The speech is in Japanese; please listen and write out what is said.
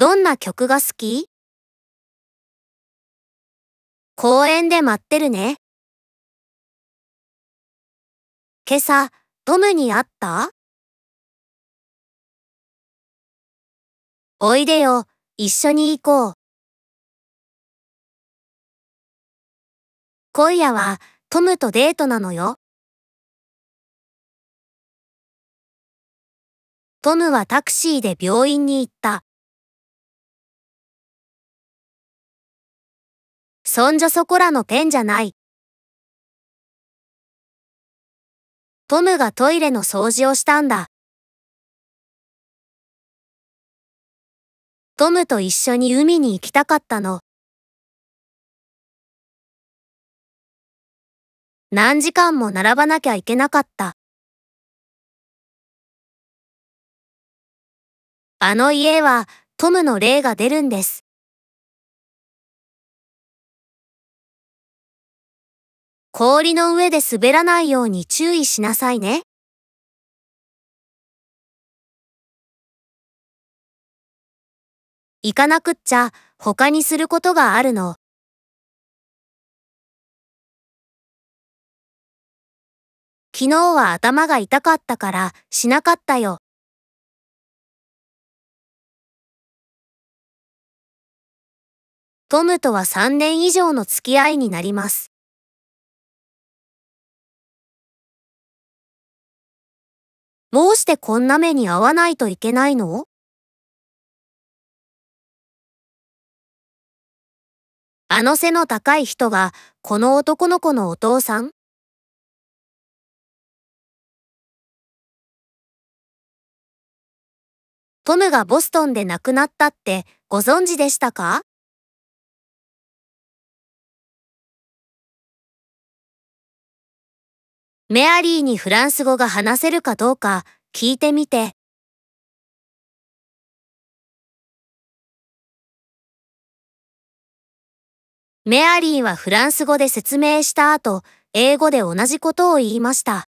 どんな曲が好き公園で待ってるね。今朝、トムに会ったおいでよ、一緒に行こう。今夜は、トムとデートなのよ。トムはタクシーで病院に行った。そんじょそこらのペンじゃない。トムがトイレの掃除をしたんだ。トムと一緒に海に行きたかったの。何時間も並ばなきゃいけなかった。あの家はトムの霊が出るんです。氷の上で滑らないように注意しなさいね。行かなくっちゃ他にすることがあるの。昨日は頭が痛かったからしなかったよ。トムとは3年以上の付き合いになります。どうしてこんな目に遭わないといけないのあの背の高い人がこの男の子のお父さんトムがボストンで亡くなったってご存知でしたかメアリーにフランス語が話せるかどうか聞いてみて。メアリーはフランス語で説明した後、英語で同じことを言いました。